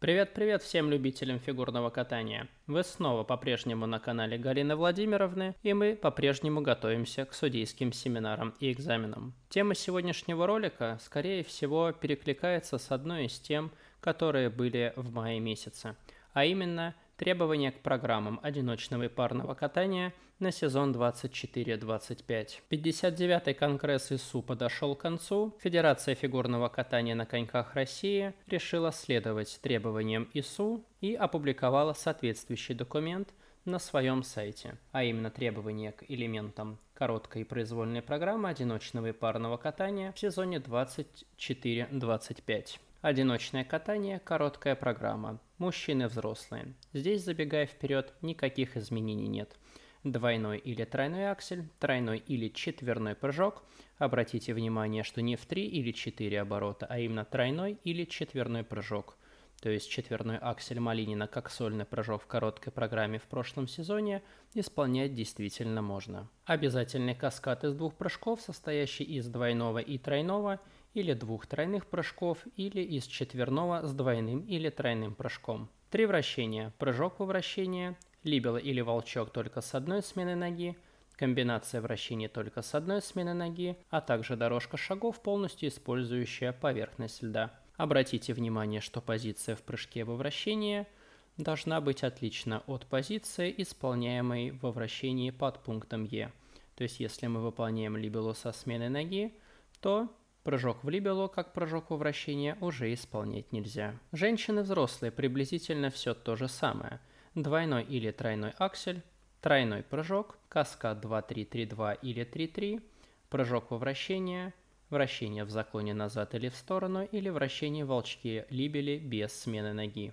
Привет-привет всем любителям фигурного катания. Вы снова по-прежнему на канале Галины Владимировны, и мы по-прежнему готовимся к судейским семинарам и экзаменам. Тема сегодняшнего ролика, скорее всего, перекликается с одной из тем, которые были в мае месяце, а именно Требования к программам одиночного и парного катания на сезон 24-25. 59-й Конгресс ИСУ подошел к концу. Федерация фигурного катания на коньках России решила следовать требованиям ИСУ и опубликовала соответствующий документ на своем сайте, а именно требования к элементам короткой произвольной программы одиночного и парного катания в сезоне 24-25. Одиночное катание – короткая программа. Мужчины взрослые. Здесь, забегая вперед, никаких изменений нет. Двойной или тройной аксель, тройной или четверной прыжок. Обратите внимание, что не в 3 или 4 оборота, а именно тройной или четверной прыжок – то есть четверной аксель Малинина как сольный прыжок в короткой программе в прошлом сезоне, исполнять действительно можно. Обязательный каскад из двух прыжков, состоящий из двойного и тройного, или двух тройных прыжков, или из четверного с двойным или тройным прыжком. Три вращения. Прыжок во вращение, либело или волчок только с одной смены ноги, комбинация вращений только с одной смены ноги, а также дорожка шагов, полностью использующая поверхность льда. Обратите внимание, что позиция в прыжке во вращение должна быть отлична от позиции, исполняемой во вращении под пунктом Е. То есть если мы выполняем либело со сменой ноги, то прыжок в либело, как прыжок во вращение, уже исполнять нельзя. Женщины взрослые приблизительно все то же самое. Двойной или тройной аксель, тройной прыжок, каскад 2-3-3-2 или 3-3, прыжок во вращение – вращение в заклоне назад или в сторону, или вращение волчки волчке либели без смены ноги.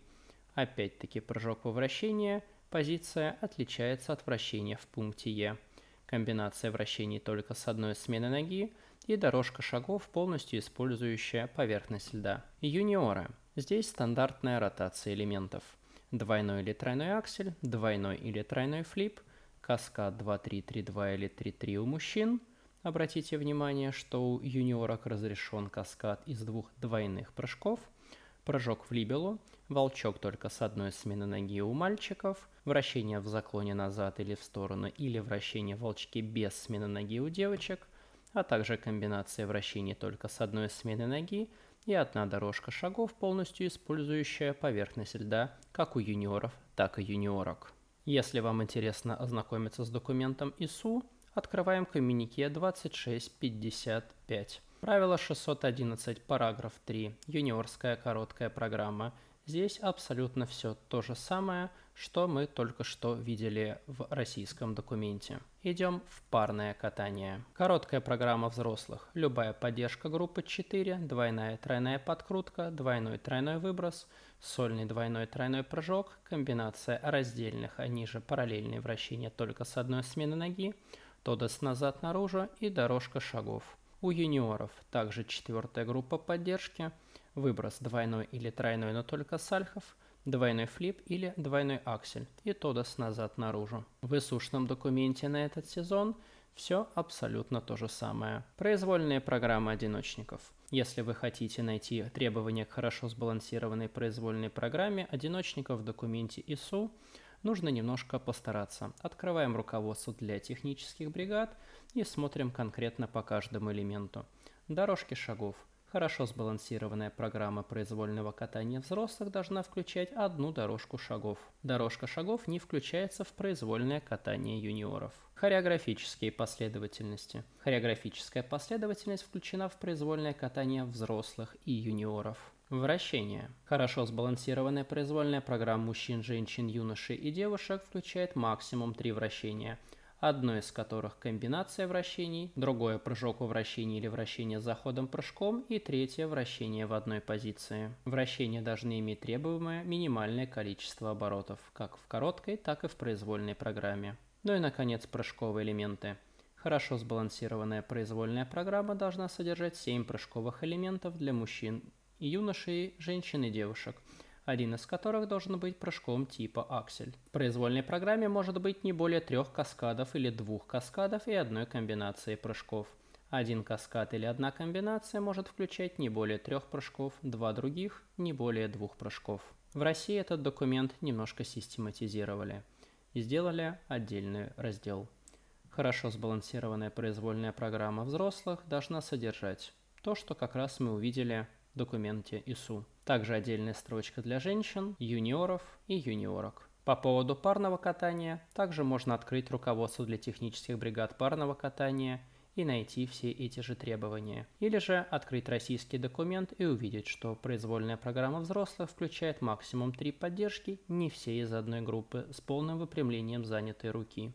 Опять-таки прыжок во вращение, позиция отличается от вращения в пункте Е. Комбинация вращений только с одной смены ноги и дорожка шагов, полностью использующая поверхность льда. Юниоры. Здесь стандартная ротация элементов. Двойной или тройной аксель, двойной или тройной флип, каскад 2-3-3-2 или 3-3 у мужчин – Обратите внимание, что у юниорок разрешен каскад из двух двойных прыжков, прыжок в либелу, волчок только с одной смены ноги у мальчиков, вращение в заклоне назад или в сторону или вращение в волчке без смены ноги у девочек, а также комбинация вращений только с одной смены ноги и одна дорожка шагов, полностью использующая поверхность льда как у юниоров, так и юниорок. Если вам интересно ознакомиться с документом ИСУ, Открываем коммюнике 2655. Правило 611, параграф 3. Юниорская короткая программа. Здесь абсолютно все то же самое, что мы только что видели в российском документе. Идем в парное катание. Короткая программа взрослых. Любая поддержка группы 4, двойная тройная подкрутка, двойной тройной выброс, сольный двойной тройной прыжок, комбинация раздельных, а ниже параллельные вращения только с одной смены ноги, Тодос назад наружу и дорожка шагов. У юниоров также четвертая группа поддержки, выброс двойной или тройной, но только с альхов, двойной флип или двойной аксель и тодос назад наружу. В высушном документе на этот сезон все абсолютно то же самое. Произвольные программы одиночников. Если вы хотите найти требования к хорошо сбалансированной произвольной программе одиночников в документе ИСУ, нужно немножко постараться. Открываем руководство для технических бригад и смотрим конкретно по каждому элементу. Дорожки шагов. Хорошо сбалансированная программа произвольного катания взрослых должна включать одну дорожку шагов. Дорожка шагов не включается в произвольное катание юниоров. Хореографические последовательности. Хореографическая последовательность включена в произвольное катание взрослых и юниоров. Вращение. Хорошо сбалансированная произвольная программа мужчин, женщин, юношей и девушек включает максимум три вращения, одно из которых комбинация вращений, другое прыжок во вращении или вращение за ходом прыжком и третье вращение в одной позиции. Вращения должны иметь требуемое минимальное количество оборотов, как в короткой, так и в произвольной программе. Ну и, наконец, прыжковые элементы. Хорошо сбалансированная произвольная программа должна содержать 7 прыжковых элементов для мужчин юношей, женщин и девушек, один из которых должен быть прыжком типа аксель. В произвольной программе может быть не более трех каскадов или двух каскадов и одной комбинации прыжков. Один каскад или одна комбинация может включать не более трех прыжков, два других – не более двух прыжков. В России этот документ немножко систематизировали и сделали отдельный раздел. Хорошо сбалансированная произвольная программа взрослых должна содержать то, что как раз мы увидели документе ИСУ. Также отдельная строчка для женщин, юниоров и юниорок. По поводу парного катания также можно открыть руководство для технических бригад парного катания и найти все эти же требования. Или же открыть российский документ и увидеть, что произвольная программа взрослых включает максимум три поддержки, не все из одной группы, с полным выпрямлением занятой руки.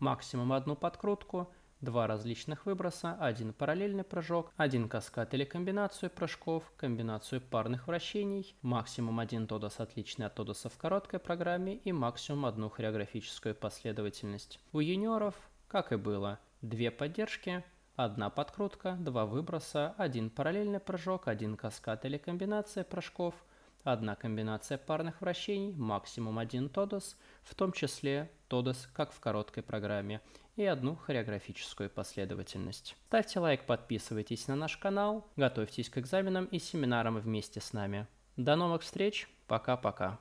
Максимум одну подкрутку – два различных выброса, один параллельный прыжок, один каскад или комбинацию прыжков, комбинацию парных вращений, максимум один тодос отличный от тодоса в короткой программе и максимум одну хореографическую последовательность. У юниоров, как и было, две поддержки, Одна подкрутка, два выброса, один параллельный прыжок, один каскад или комбинация прыжков – одна комбинация парных вращений, максимум один тодос, в том числе тодос, как в короткой программе, и одну хореографическую последовательность. Ставьте лайк, подписывайтесь на наш канал, готовьтесь к экзаменам и семинарам вместе с нами. До новых встреч, пока-пока.